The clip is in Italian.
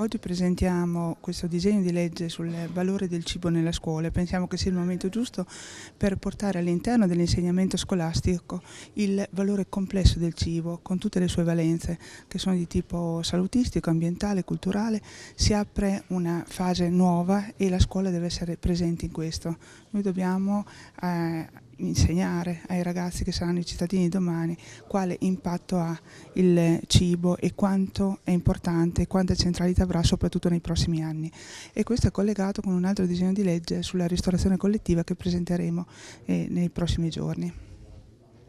Oggi presentiamo questo disegno di legge sul valore del cibo nella scuola. Pensiamo che sia il momento giusto per portare all'interno dell'insegnamento scolastico il valore complesso del cibo, con tutte le sue valenze, che sono di tipo salutistico, ambientale, culturale. Si apre una fase nuova e la scuola deve essere presente in questo. Noi dobbiamo eh, insegnare ai ragazzi che saranno i cittadini domani quale impatto ha il cibo e quanto è importante, e quanta centralità avrà soprattutto nei prossimi anni. E questo è collegato con un altro disegno di legge sulla ristorazione collettiva che presenteremo eh, nei prossimi giorni.